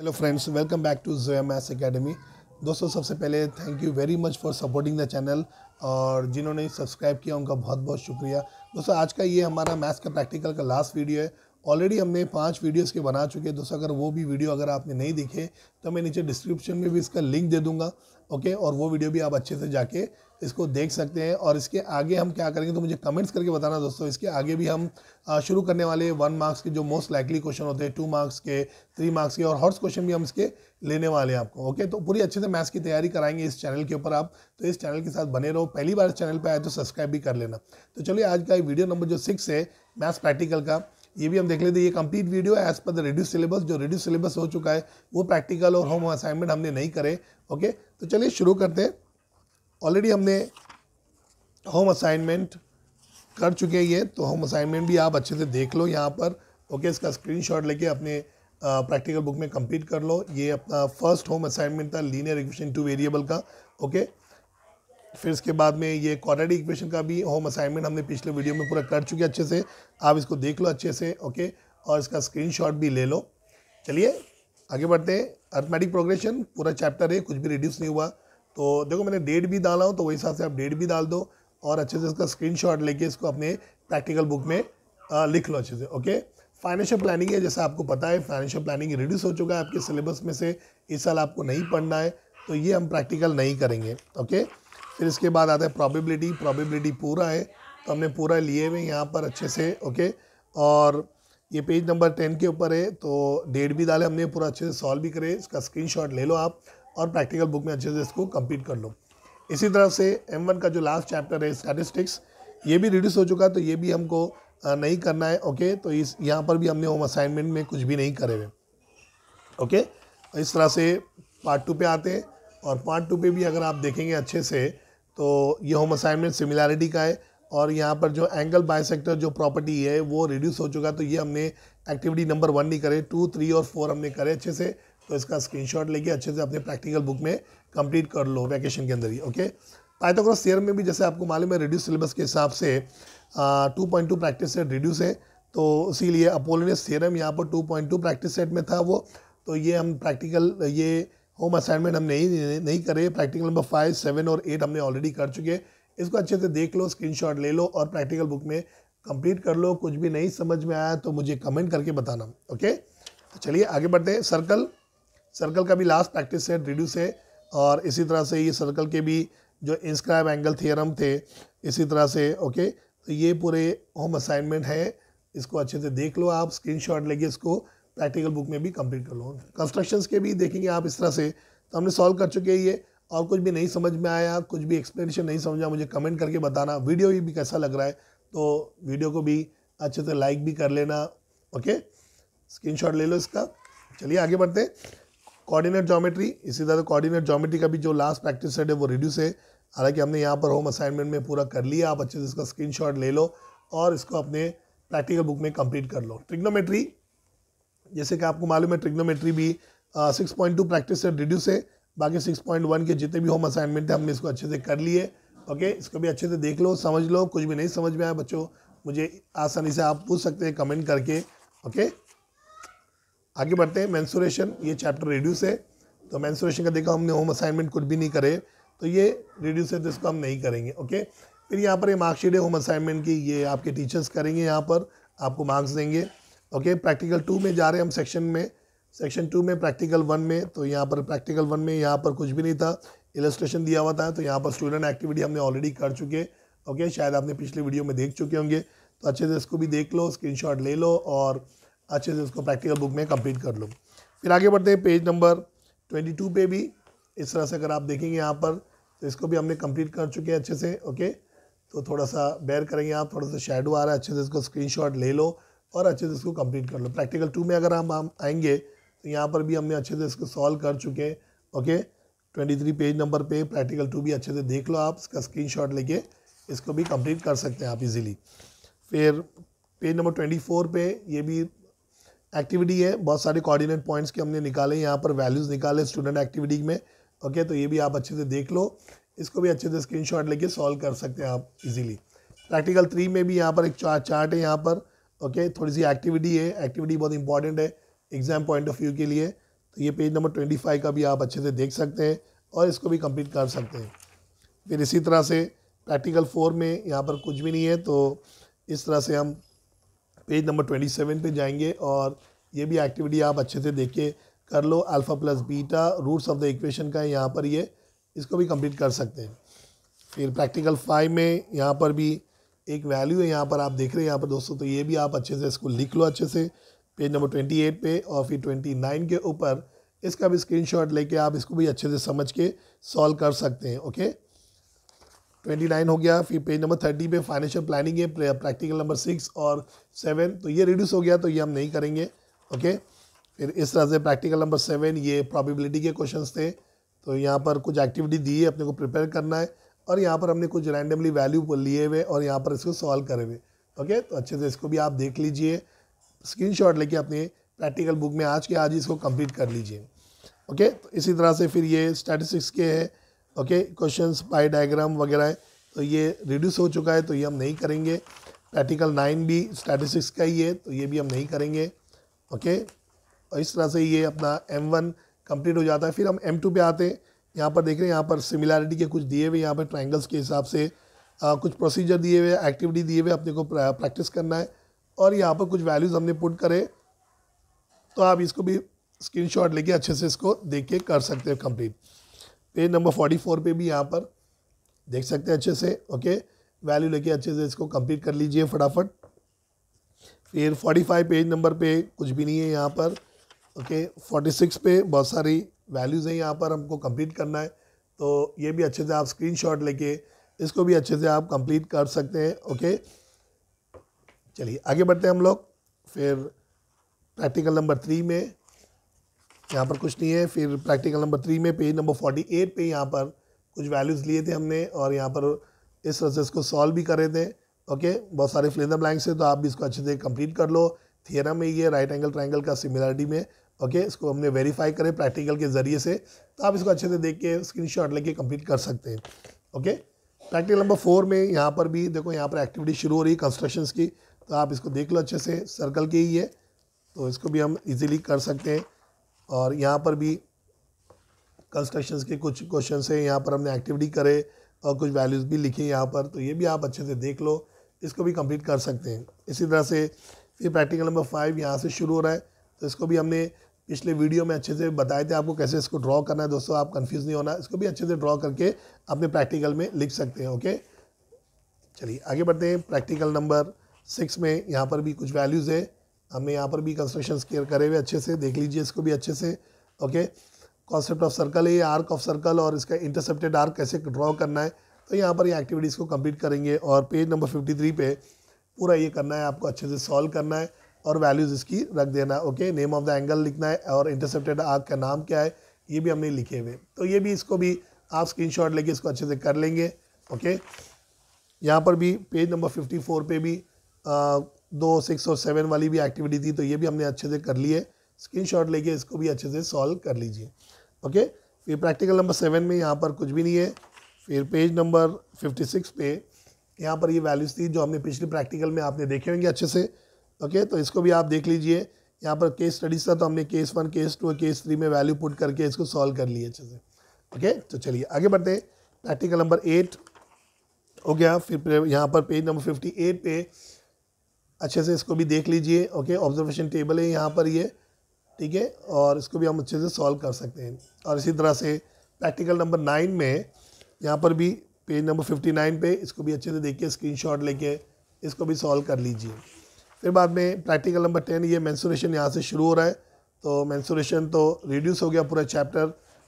hello friends welcome back to Zoya maths academy दोस्तों सबसे पहले thank you very much for supporting the channel और जिन्होंने सब्सक्राइब किया उनका बहुत बहुत शुक्रिया दोस्तों आज का ये हमारा मैथ्स का प्रैक्टिकल का लास्ट वीडियो है ऑलरेडी हमने पांच वीडियोस के बना चुके हैं दोस्तों अगर वो भी वीडियो अगर आपने नहीं देखे तो मैं नीचे डिस्क्रिप्शन में भी इसका लिंक दे दूँगा ओके और वो वीडियो भी आप अच्छे से जाके इसको देख सकते हैं और इसके आगे हम क्या करेंगे तो मुझे कमेंट्स करके बताना दोस्तों इसके आगे भी हम शुरू करने वाले वन मार्क्स के जो मोस्ट लाइकली क्वेश्चन होते हैं टू मार्क्स के थ्री मार्क्स के और हॉर्स क्वेश्चन भी हम इसके लेने वाले हैं आपको ओके तो पूरी अच्छे से मैथ्स की तैयारी कराएंगे इस चैनल के ऊपर आप तो इस चैनल के साथ बने रहो पहली बार इस चैनल पर आए तो सब्सक्राइब भी कर लेना तो चलिए आज का वीडियो नंबर जो सिक्स है मैथ्स प्रैक्टिकल का ये भी हम देख लेते हैं ये कंप्लीट वीडियो है as per the reduce syllabus जो रेड्यूस सिलेबस हो चुका है वो प्रैक्टिकल और होम असाइनमेंट हमने नहीं करे ओके तो चलिए शुरू करते हैं ऑलरेडी हमने होम असाइनमेंट कर चुके हैं ये तो होम असाइनमेंट भी आप अच्छे से देख लो यहाँ पर ओके इसका स्क्रीन लेके अपने प्रैक्टिकल बुक में कम्प्लीट कर लो ये अपना फर्स्ट होम असाइनमेंट था लीनियर इक्वेशन टू वेरिएबल का ओके फिर इसके बाद में ये क्वाड्रेटिक इक्वेशन का भी होम असाइनमेंट हमने पिछले वीडियो में पूरा कर चुके अच्छे से आप इसको देख लो अच्छे से ओके और इसका स्क्रीनशॉट भी ले लो चलिए आगे बढ़ते हैं अर्थमेटिक प्रोग्रेशन पूरा चैप्टर है कुछ भी रिड्यूस नहीं हुआ तो देखो मैंने डेट भी डाला हूँ तो वही हिसाब से आप डेट भी डाल दो और अच्छे से इसका स्क्रीन लेके इसको अपने प्रैक्टिकल बुक में आ, लिख लो अच्छे से ओके फाइनेंशियल प्लानिंग है जैसा आपको पता है फाइनेंशियल प्लानिंग रिड्यूस हो चुका है आपके सिलेबस में से इस साल आपको नहीं पढ़ना है तो ये हम प्रैक्टिकल नहीं करेंगे ओके फिर इसके बाद आता है प्रॉबिबिलिटी प्रॉबिबिलिटी पूरा है तो हमने पूरा लिए हुए यहाँ पर अच्छे से ओके और ये पेज नंबर टेन के ऊपर है तो डेट भी डाले हमने पूरा अच्छे से सॉल्व भी करे इसका स्क्रीनशॉट ले लो आप और प्रैक्टिकल बुक में अच्छे से इसको कंप्लीट कर लो इसी तरह से एम वन का जो लास्ट चैप्टर है स्टैटिस्टिक्स ये भी रिड्यूस हो चुका है तो ये भी हमको नहीं करना है ओके तो इस यहाँ पर भी हमने होम असाइनमेंट में कुछ भी नहीं करे हुए ओके इस तरह से पार्ट टू पे आते हैं और पार्ट टू पे भी अगर आप देखेंगे अच्छे से तो ये होम असाइनमेंट सिमिलैरिटी का है और यहाँ पर जो एंगल बायसेक्टर जो प्रॉपर्टी है वो रिड्यूस हो चुका तो ये हमने एक्टिविटी नंबर वन नहीं करे टू थ्री और फोर हमने करे अच्छे से तो इसका स्क्रीनशॉट लेके अच्छे से अपने प्रैक्टिकल बुक में कंप्लीट कर लो वैकेशन के अंदर ही ओके पाइथागोरस सीरम में भी जैसे आपको मालूम है रिड्यूस सिलेबस के हिसाब से two point two practice set reduce है तो इसीलिए अपोलिनियस सीरम यहाँ पर two point two practice set में था वो तो ये हम प्रैक्टिकल ये होम असाइनमेंट हम नहीं नहीं करे प्रैक्टिकल नंबर फाइव सेवन और एट हमने ऑलरेडी कर चुके हैं इसको अच्छे से देख लो स्क्रीनशॉट ले लो और प्रैक्टिकल बुक में कंप्लीट कर लो कुछ भी नहीं समझ में आया तो मुझे कमेंट करके बताना ओके तो चलिए आगे बढ़ते हैं सर्कल सर्कल का भी लास्ट प्रैक्टिस है रिड्यूस है और इसी तरह से ये सर्कल के भी जो इंस्क्राइब एंगल थियरम थे इसी तरह से ओके तो ये पूरे होम असाइनमेंट है इसको अच्छे से देख लो आप स्क्रीनशॉट लेके इसको प्रैक्टिकल बुक में भी कंप्लीट कर लो कंस्ट्रक्शंस के भी देखेंगे आप इस तरह से तो हमने सॉल्व कर चुके हैं ये और कुछ भी नहीं समझ में आया कुछ भी एक्सप्लेनेशन नहीं समझा मुझे कमेंट करके बताना वीडियो भी कैसा लग रहा है तो वीडियो को भी अच्छे से लाइक भी कर लेना ओके स्क्रीनशॉट ले लो इसका चलिए आगे बढ़ते कोऑर्डिनेट ज्योमेट्री इसी तरह कोऑर्डिनेट ज्योमेट्री का भी जो लास्ट प्रैक्टिस सेट है वो रिड्यूस है हालांकि हमने यहाँ पर होम असाइनमेंट में पूरा कर लिया आप अच्छे से इसका स्क्रीनशॉट ले लो और इसको अपने प्रैक्टिकल बुक में कंप्लीट कर लो ट्रिग्नोमेट्री जैसे कि आपको मालूम है ट्रिग्नोमेट्री भी सिक्स पॉइंट टू प्रैक्टिस से रिड्यूस है बाकी सिक्स पॉइंट वन के जितने भी होम असाइनमेंट थे हमने इसको अच्छे से कर लिए ओके इसको भी अच्छे से देख लो समझ लो कुछ भी नहीं समझ में आया बच्चों मुझे आसानी से आप पूछ सकते हैं कमेंट करके ओके आगे बढ़ते हैं मैंसुरेशन ये चैप्टर रिड्यूस है तो मैंसुरेशन का देखो हमने होम असाइनमेंट कुछ भी नहीं करे तो ये रिड्यूस है तो इसको हम नहीं करेंगे ओके फिर यहाँ पर ये मार्कशीट है होम असाइनमेंट की ये आपके टीचर्स करेंगे यहाँ पर आपको मार्क्स देंगे ओके प्रैक्टिकल टू में जा रहे हैं हम सेक्शन में सेक्शन टू में प्रैक्टिकल वन में तो यहाँ पर प्रैक्टिकल वन में यहाँ पर कुछ भी नहीं था इलस्ट्रेशन दिया हुआ था तो यहाँ पर स्टूडेंट एक्टिविटी हमने ऑलरेडी कर चुके ओके शायद आपने पिछले वीडियो में देख चुके होंगे तो अच्छे से इसको भी देख लो स्क्रीन ले लो और अच्छे से इसको प्रैक्टिकल बुक में कम्प्लीट कर लो फिर आगे बढ़ते हैं पेज नंबर ट्वेंटी टू पे भी इस तरह से अगर आप देखेंगे यहाँ पर तो इसको भी हमने कंप्लीट कर चुके हैं अच्छे से ओके तो थोड़ा सा बेयर करेंगे आप थोड़ा सा शेडो आ रहा है अच्छे से इसको स्क्रीनशॉट ले लो और अच्छे से इसको कंप्लीट कर लो प्रैक्टिकल टू में अगर हम हम आएंगे तो यहाँ पर भी हमने अच्छे से इसको सॉल्व कर चुके हैं okay twenty three page number पे प्रैक्टिकल टू भी अच्छे से देख लो आप इसका स्क्रीन शॉट लेके इसको भी कंप्लीट कर सकते हैं आप इजीली फिर पेज नंबर ट्वेंटी फोर पे ये भी एक्टिविटी है बहुत सारे कोऑर्डिनेट पॉइंट्स के हमने निकाले यहाँ पर वैल्यूज़ निकाले स्टूडेंट एक्टिविटी में ओके तो ये भी आप अच्छे से देख लो इसको भी अच्छे से स्क्रीन लेके सॉल्व कर सकते हैं आप इजीली प्रैक्टिकल थ्री में भी यहाँ पर एक चार्ट है यहाँ पर ओके okay, थोड़ी सी एक्टिविटी है एक्टिविटी बहुत इंपॉर्टेंट है एग्जाम पॉइंट ऑफ व्यू के लिए तो ये पेज नंबर ट्वेंटी फाइव का भी आप अच्छे से देख सकते हैं और इसको भी कंप्लीट कर सकते हैं फिर इसी तरह से प्रैक्टिकल फोर में यहाँ पर कुछ भी नहीं है तो इस तरह से हम पेज नंबर ट्वेंटी सेवन पर जाएंगे और ये भी एक्टिविटी आप अच्छे से देख के कर लो alpha plus beta roots of the equation का है यहाँ पर ये इसको भी कंप्लीट कर सकते हैं फिर प्रैक्टिकल फाइव में यहाँ पर भी एक वैल्यू है यहाँ पर आप देख रहे हैं यहाँ पर दोस्तों तो ये भी आप अच्छे से इसको लिख लो अच्छे से पेज नंबर ट्वेंटी एट पे और फिर ट्वेंटी नाइन के ऊपर इसका भी स्क्रीनशॉट लेके आप इसको भी अच्छे से समझ के सॉल्व कर सकते हैं ओके ट्वेंटी नाइन हो गया फिर पेज नंबर थर्टी पे फाइनेंशियल प्लानिंग है प्रैक्टिकल नंबर सिक्स और सेवन तो ये रिड्यूस हो गया तो ये हम नहीं करेंगे ओके फिर इस तरह से प्रैक्टिकल नंबर सेवन ये प्रॉबिबिलिटी के क्वेश्चन थे तो यहाँ पर कुछ एक्टिविटी दी है अपने को प्रिपेयर करना है और यहाँ पर हमने कुछ रैंडमली वैल्यू लिए हुए और यहाँ पर इसको सॉल्व करे हुए ओके तो अच्छे से इसको भी आप देख लीजिए स्क्रीनशॉट लेके अपने प्रैक्टिकल बुक में आज के आज इसको कंप्लीट कर लीजिए ओके तो इसी तरह से फिर ये स्टैटिस्टिक्स के हैं ओके क्वेश्चन बाई डायग्राम वगैरह है तो ये रिड्यूस हो चुका है तो ये हम नहीं करेंगे प्रैक्टिकल नाइन भी स्टैटिस्टिक्स का ही है तो ये भी हम नहीं करेंगे ओके और इस तरह से ये अपना एम वन कंप्लीट हो जाता है फिर हम एम टू पे आते हैं यहाँ पर देख रहे हैं यहाँ पर सिमिलैरिटी के कुछ दिए हुए यहाँ पर ट्राइंगल्स के हिसाब से आ, कुछ प्रोसीजर दिए हुए एक्टिविटी दिए हुए अपने को प्रैक्टिस करना है और यहाँ पर कुछ वैल्यूज़ हमने पुट करे तो आप इसको भी स्क्रीन शॉट लेके अच्छे से इसको देख के कर सकते हैं complete page number forty four पर भी यहाँ पर देख सकते हैं अच्छे से ओके वैल्यू लेके अच्छे से इसको कंप्लीट कर लीजिए फटाफट फिर फोर्टी फाइव पेज नंबर पे कुछ भी नहीं है यहाँ पर ओके फोर्टी सिक्स पे बहुत सारी वैल्यूज़ हैं यहाँ पर हमको कंप्लीट करना है तो ये भी अच्छे से आप स्क्रीन शॉट लेके इसको भी अच्छे से आप कंप्लीट कर सकते हैं ओके चलिए आगे बढ़ते हैं हम लोग फिर प्रैक्टिकल नंबर थ्री में यहाँ पर कुछ नहीं है फिर प्रैक्टिकल नंबर थ्री में पेज नंबर फोर्टी एट पर यहाँ पर कुछ वैल्यूज़ लिए थे हमने और यहाँ पर इस तरह से इसको सॉल्व भी करे थे ओके बहुत सारे फ्लेंदर ब्लैंक्स हैं तो आप भी इसको अच्छे से कम्प्लीट कर लो थियरम में ये राइट एंगल ट्राइंगल का सिमिलरिटी में ओके इसको हमने वेरीफाई करें प्रैक्टिकल के ज़रिए से तो आप इसको अच्छे से देख के स्क्रीन शॉट लेके कंप्लीट कर सकते हैं ओके प्रैक्टिकल नंबर फोर में यहाँ पर भी देखो यहाँ पर एक्टिविटी शुरू हो रही है कंस्ट्रक्शन की तो आप इसको देख लो अच्छे से सर्कल के ही है तो इसको भी हम इजीली कर सकते हैं और यहाँ पर भी कंस्ट्रक्शन के कुछ क्वेश्चन है यहाँ पर हमने एक्टिविटी करे और कुछ वैल्यूज़ भी लिखे यहाँ पर तो ये भी आप अच्छे से देख लो इसको भी कंप्लीट कर सकते हैं इसी तरह से फिर प्रैक्टिकल नंबर फाइव यहाँ से शुरू हो रहा है तो इसको भी हमने पिछले वीडियो में अच्छे से बताए थे आपको कैसे इसको ड्रॉ करना है दोस्तों आप कंफ्यूज नहीं होना इसको भी अच्छे से ड्रॉ करके अपने प्रैक्टिकल में लिख सकते हैं ओके चलिए आगे बढ़ते हैं प्रैक्टिकल नंबर सिक्स में यहाँ पर भी कुछ वैल्यूज़ है हमने यहाँ पर भी कंस्ट्रक्शन केयर करे हुए अच्छे से देख लीजिए इसको भी अच्छे से ओके कॉन्सेप्ट ऑफ सर्कल है ये आर्क ऑफ सर्कल और इसका इंटरसेप्टेड आर्क कैसे ड्रॉ करना है तो यहाँ पर ये एक्टिविटीज़ को कंप्लीट करेंगे और पेज नंबर थ्री पे पूरा ये करना है आपको अच्छे से सॉल्व करना है और वैल्यूज़ इसकी रख देना okay name of the angle लिखना है और इंटरसेप्टेड आग का नाम क्या है ये भी हमने लिखे हुए तो ये भी इसको भी आप स्क्रीन शॉट लेके इसको अच्छे से कर लेंगे ओके यहाँ पर भी पेज नंबर फिफ्टी फोर पे भी आ, दो सिक्स और सेवन वाली भी एक्टिविटी थी तो ये भी हमने अच्छे से कर ली है स्क्रीन शॉट लेके इसको भी अच्छे से सॉल्व कर लीजिए ओके फिर प्रैक्टिकल नंबर सेवन में यहाँ पर कुछ भी नहीं है फिर पेज नंबर फिफ्टी सिक्स पे यहाँ पर ये वैल्यूज़ थी जो हमने पिछले प्रैक्टिकल में आपने देखे होंगे अच्छे से ओके तो इसको भी आप देख लीजिए यहाँ पर केस स्टडीज था तो हमने केस वन केस टू और केस थ्री में वैल्यू पुट करके इसको सॉल्व कर लिए अच्छे से ओके तो चलिए आगे बढ़ते हैं प्रैक्टिकल नंबर एट हो गया फिर यहाँ पर पेज नंबर फिफ्टी एट पे अच्छे से इसको भी देख लीजिए ओके ऑब्जर्वेशन टेबल है यहाँ पर ये ठीक है और इसको भी हम अच्छे से सॉल्व कर सकते हैं और इसी तरह से प्रैक्टिकल नंबर नाइन में यहाँ पर भी पेज नंबर फिफ्टी नाइन पे इसको भी अच्छे से देखिए स्क्रीन लेके इसको भी सॉल्व कर लीजिए फिर बाद में प्रैक्टिकल नंबर टेन ये मैंसुरेशन यहाँ से शुरू हो रहा है तो मैंसुरेशन तो रिड्यूस हो गया पूरा चैप्टर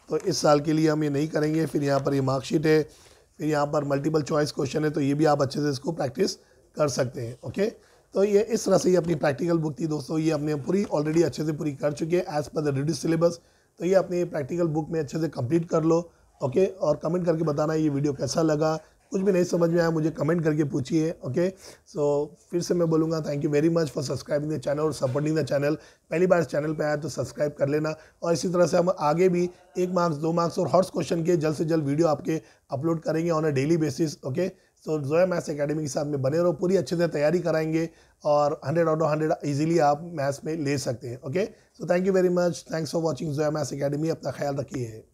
तो इस साल के लिए हम ये नहीं करेंगे फिर यहाँ पर ये मार्कशीट है फिर यहाँ पर मल्टीपल चॉइस क्वेश्चन है तो ये भी आप अच्छे से इसको प्रैक्टिस कर सकते हैं ओके तो ये इस तरह से ये अपनी प्रैक्टिकल बुक थी दोस्तों ये अपने पूरी ऑलरेडी अच्छे से पूरी कर चुके हैं as per the reduce syllabus तो ये अपनी प्रैक्टिकल बुक में अच्छे से कंप्लीट कर लो ओके और कमेंट करके बताना ये वीडियो कैसा लगा कुछ भी नहीं समझ में आया मुझे कमेंट करके पूछिए ओके सो फिर से मैं बोलूँगा thank you very much for subscribing the channel और सपोर्टिंग द चैनल पहली बार इस चैनल पर आया तो सब्सक्राइब कर लेना और इसी तरह से हम आगे भी एक मार्क्स दो मार्क्स और हॉर्स क्वेश्चन के जल्द से जल्द वीडियो आपके अपलोड करेंगे on a daily basis okay so Zoya maths academy के साथ में बने रहो पूरी अच्छे से तैयारी कराएंगे और hundred out of hundred easily आप मैथ्स में ले सकते हैं okay so thank you very much thanks for watching Zoya maths academy अपना ख्याल रखिए